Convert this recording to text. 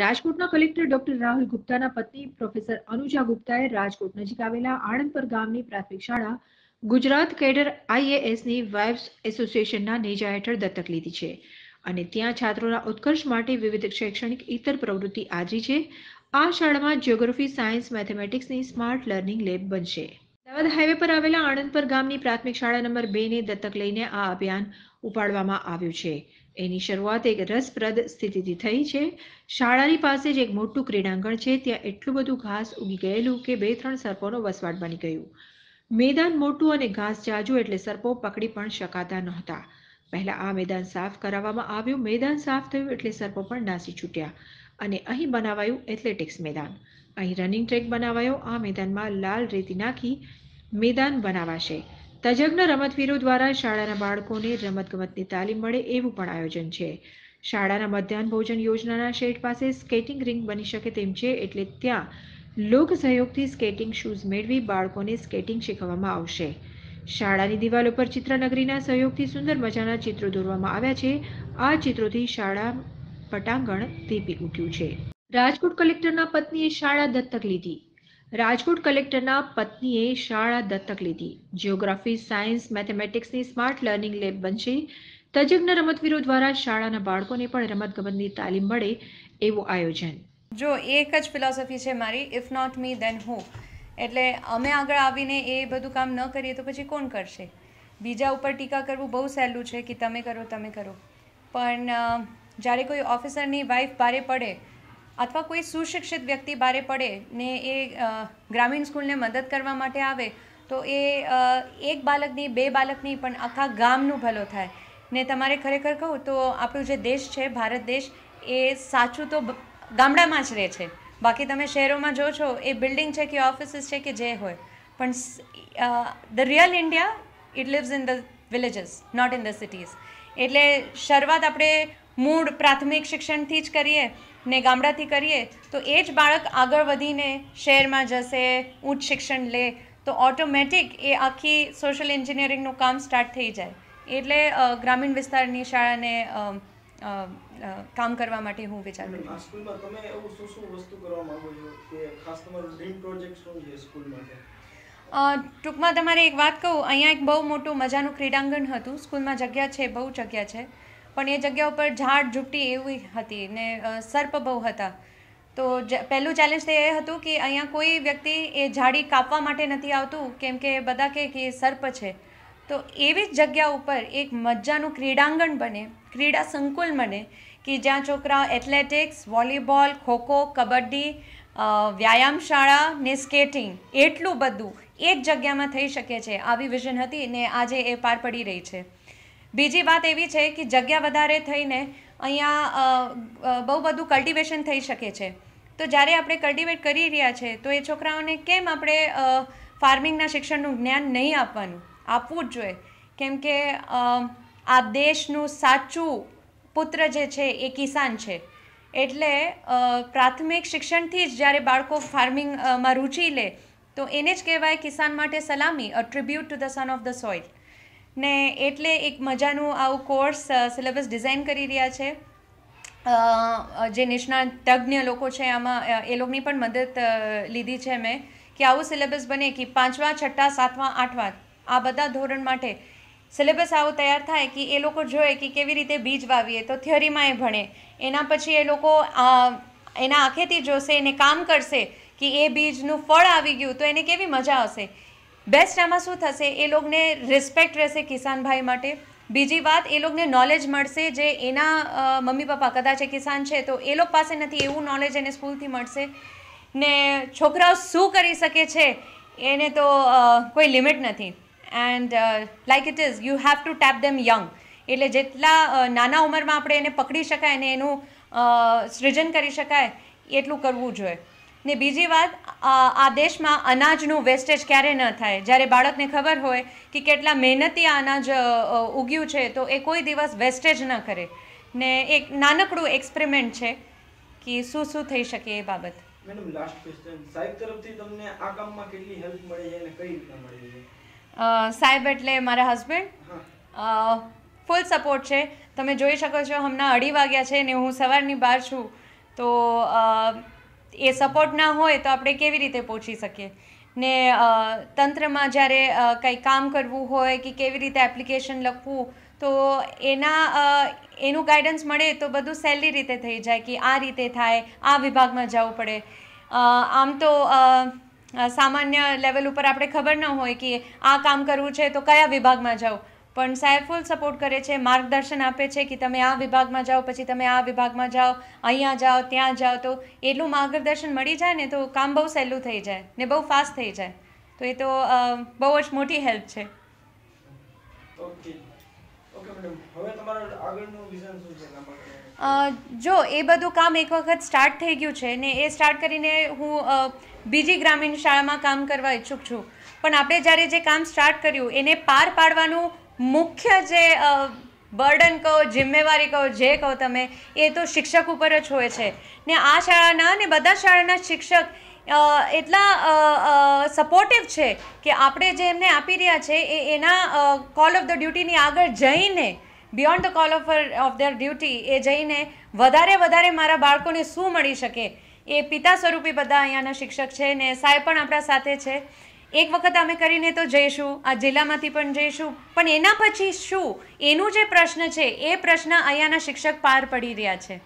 રાજકોટના collector doctor Rahul ગુપ્તાના પત્ની professor અનુજા ગુપ્તાએ રાજકોટ નજીક આવેલા આણંદપર ગામની પ્રાથમિક શાળા ગુજરાત કેડર આઈએએસની વાઇફ્સ એસોસિએશનના નેજા હેઠળ દત્તક લીધી છે અને ત્યાં છાત્રોના ઉત્કર્ષ માટે વિવિધ શૈક્ષણિક ઇતર પ્રવૃત્તિ આદરી છે આ શાળામાં જિયોગ્રાફી સાયન્સ મેથેમેટિક્સની સ્માર્ટ લર્નિંગ લેબ બનશે અમદાવાદ હાઈવે પર આવેલા આણંદપર ગામની પ્રાથમિક શાળા નંબર બે ને દત્તક લઈને આ અભિયાન ઉપાડવામાં આવ્યું છે એની શરૂઆત એક રસપ્રદ સ્થિતિથી થઈ છે શાળાની પાસે જ એક મોટું ક્રીડાંગણ છે ત્યાં એટલું બધું ઘાસ ઉગી ગયેલું કે બે ત્રણ સર્પોનો વસવાટ બની ગયું મેદાન મોટું અને ઘાસ જાજુ એટલે સર્પો પકડી પણ શકાતા નહોતા પહેલા આ મેદાન સાફ કરાવવામાં આવ્યું મેદાન સાફ થયું એટલે સર્પો પણ નાસી છૂટ્યા અને અહીં બનાવાયું એથ્લેટિક્સ મેદાન અહીં રનિંગ ટ્રેક બનાવાયો આ મેદાનમાં લાલ રેતી નાખી મેદાન બનાવાશે તજજ્ઞ રમતવીરો દ્વારા શાળાના બાળકોને રમતગમતની તાલીમ મળે એવું પણ આયોજન છે શાળાના મધ્યાહન ભોજન યોજનાના શેડ પાસે સ્કેટિંગ રિંગ બની શકે તેમ છે એટલે ત્યાં લોક સહયોગથી સ્કેટિંગ શૂઝ મેળવી બાળકોને સ્કેટિંગ શીખવવામાં આવશે શાળાની દિવાલ ઉપર ચિત્રનગરીના સહયોગથી સુંદર મજાના ચિત્રો દોરવામાં આવ્યા છે આ ચિત્રોથી શાળા પટાંગણ દીપી ઉઠ્યું છે રાજકોટ કલેક્ટરના પત્નીએ શાળા દત્તક લીધી રાજકોટ કલેક્ટરના પત્નીએ શાળા દત્તક લીધી જિયોગ્રાફી સાયન્સ મેથેમેટિક્સની સ્માર્ટ લર્નિંગ લેબ બનશે તજજ્ઞ રમતવીરો દ્વારા શાળાના બાળકોને પણ રમતગમતની તાલીમ મળે એવું આયોજન જો એક જ ફિલોસોફી છે મારી ઇફ નોટ મી દેન હુ એટલે અમે આગળ આવીને એ બધું કામ ન કરીએ તો પછી કોણ કરશે બીજા ઉપર ટીકા કરવું બહુ સહેલું છે કે તમે કરો તમે કરો પણ જ્યારે કોઈ ઓફિસરની વાઈફ ભારે પડે અથવા કોઈ સુશિક્ષિત વ્યક્તિ બારે પડે ને એ ગ્રામીણ સ્કૂલને મદદ કરવા માટે આવે તો એ એક બાળકની બે બાળકની પણ આખા ગામનું ભલો થાય ને તમારે ખરેખર કહું તો આપણું જે દેશ છે ભારત દેશ એ સાચું તો ગામડામાં જ રહે છે બાકી તમે શહેરોમાં જો છો એ બિલ્ડિંગ છે કે ઓફિસીસ છે કે જે હોય પણ the real India it lives in the villages not in the cities એટલે શરૂઆત આપણે મૂળ પ્રાથમિક શિક્ષણથી જ કરીએ ને ગામડાથી કરીએ તો એ જ બાળક આગળ વધીને શહેરમાં જશે ઉચ્ચ શિક્ષણ લે તો ઓટોમેટિક એ આખી સોશિયલ એન્જિનિયરિંગનું કામ સ્ટાર્ટ થઈ જાય એટલે ગ્રામીણ વિસ્તારની શાળાને કામ કરવા માટે હું વિચારું છું સ્કૂલમાં તમે એવું શું શું વસ્તુ કરવા માંગો છો કે ખાસ તમારો ડ્રીમ પ્રોજેક્ટ શું છે સ્કૂલ માટે ટૂંકમાં તમારે એક વાત કહું અહીંયા એક બહુ મોટું મજાનું ક્રીડાંગણ હતું સ્કૂલમાં જગ્યા છે બહુ જગ્યા છે પણ એ જગ્યા ઉપર ઝાડ ઝૂંપટી એવી હતી ને સર્પ બહુ હતા તો પહેલું ચેલેન્જ તો એ હતું કે અહીંયા કોઈ વ્યક્તિ એ ઝાડી કાપવા માટે નથી આવતું કેમ કે બધા કહે કે એ સર્પ છે તો એવી જ જગ્યા ઉપર એક મજાનું ક્રીડાંગણ બને ક્રીડા સંકુલ બને કે જ્યાં છોકરાઓ એથ્લેટિક્સ વોલીબોલ ખોખો કબડ્ડી વ્યાયામ શાળા ને સ્કેટિંગ એટલું બધું એક જગ્યામાં થઈ શકે છે આવી વિઝન હતી ને આજે એ પાર પડી રહી છે બીજી વાત એવી છે કે જગ્યા વધારે થઈને અહીંયા બહુ બધું કલ્ટિવેશન થઈ શકે છે તો જ્યારે આપણે કલ્ટિવેટ કરી રહ્યા છે તો એ છોકરાઓને કેમ આપણે ફાર્મિંગના શિક્ષણનું જ્ઞાન નહીં આપવાનું આપવું જ જોઈએ કેમ કે આ દેશનું સાચું પુત્ર જે છે એ કિસાન છે એટલે પ્રાથમિક શિક્ષણથી જ જ્યારે બાળકો ફાર્મિંગમાં રુચિ લે તો એને જ કહેવાય કિસાન માટે સલામી a tribute to the son of the soil ને એટલે એક મજાનું આવું કોર્સ સિલેબસ ડિઝાઇન કરી રહ્યા છે જે નિષ્ણાત તજ્ઞ લોકો છે આમાં એ લોકોની પણ મદદ લીધી છે મેં કે આવું સિલેબસ બને કે પાંચમા છઠ્ઠા સાતમા આઠમા આ બધા ધોરણ માટે સિલેબસ આવું તૈયાર થાય કે એ લોકો જોઈએ કે કેવી રીતે બીજ વાવીએ તો થિયરીમાં એ ભણે એના પછી એ લોકો એના આંખેથી જોશે એને કામ કરશે કે એ બીજનું ફળ આવી ગયું તો એને કેવી મજા આવશે બેસ્ટ આમાં શું થશે એ લોકોને રિસ્પેક્ટ રહેશે કિસાનભાઈ માટે બીજી વાત એ લોકોને નોલેજ મળશે જે એના મમ્મી પપ્પા કદાચ કિસાન છે તો એ લોકો પાસે નથી એવું નોલેજ એને સ્કૂલથી મળશે ને છોકરાઓ શું કરી શકે છે એને તો કોઈ લિમિટ નથી and like it is you have to tap them young એટલે જેટલા નાના ઉંમરમાં આપણે એને પકડી શકાય અને એનું સૃજન કરી શકાય એટલું કરવું જોઈએ ને બીજી વાત આ દેશમાં અનાજનું વેસ્ટેજ ક્યારે ન થાય જ્યારે બાળકને ખબર હોય કે કેટલા મહેનતી આ અનાજ ઉગ્યું છે તો એ કોઈ દિવસ વેસ્ટેજ ન કરે ને એક નાનકડું એક્સપેરિમેન્ટ છે કે શું શું થઈ શકે એ બાબત મેડમ લાસ્ટ ક્વેશ્ચન સાહેબ તરફથી તમને આ કામમાં કેટલી હેલ્પ મળે છે અને કઈ રીતના મળે છે સાહેબ એટલે મારા હસબન્ડ ફૂલ સપોર્ટ છે તમે જોઈ શકો છો હમણાં અઢી વાગ્યા છે ને હું સવારની બહાર છું તો એ સપોર્ટ ના હોય તો આપણે કેવી રીતે પહોંચી શકીએ ને તંત્રમાં જ્યારે કંઈ કામ કરવું હોય કે કેવી રીતે એપ્લિકેશન લખવું તો એના એનું ગાઈડન્સ મળે તો બધું સહેલી રીતે થઈ જાય કે આ રીતે થાય આ વિભાગમાં જવું પડે આમ તો સામાન્ય લેવલ ઉપર આપણે ખબર ન હોય કે આ કામ કરવું છે તો કયા વિભાગમાં જવું પણ સાહેબ ફૂલ સપોર્ટ કરે છે માર્ગદર્શન આપે છે કે તમે આ વિભાગમાં જાઓ પછી તમે આ વિભાગમાં જાઓ અહીંયા જાઓ ત્યાં જાઓ તો એટલું માર્ગદર્શન મળી જાય ને તો કામ બહુ સહેલું થઈ જાય ને બહુ ફાસ્ટ થઈ જાય તો એ તો બહુ જ મોટી હેલ્પ છે જો એ બધું કામ એક વખત સ્ટાર્ટ થઈ ગયું છે ને એ સ્ટાર્ટ કરીને હું બીજી ગ્રામીણ શાળામાં કામ કરવા ઈચ્છુક છું પણ આપણે જ્યારે જે કામ સ્ટાર્ટ કર્યું એને પાર પાડવાનું મુખ્ય જે બર્ડન કહો જિમ્મેવારી કહો જે કહો તમે એ તો શિક્ષક ઉપર જ હોય છે ને આ શાળાના ને બધા શાળાના શિક્ષક એટલા સપોર્ટિવ છે કે આપણે જે એમને આપી રહ્યા છે એ એના કોલ ઓફ ધ ડ્યુટીની આગળ જઈને beyond the call of of the duty એ જઈને વધારે વધારે મારા બાળકોને શું મળી શકે એ પિતા સ્વરૂપી બધા અહીંયાના શિક્ષક છે ને સાહેબ પણ આપણા સાથે છે એક વખત અમે કરીને તો જઈશું આ જિલ્લામાંથી પણ જઈશું પણ એના પછી શું એનું જે પ્રશ્ન છે એ પ્રશ્ન અહીંયાના શિક્ષક પાર પડી રહ્યા છે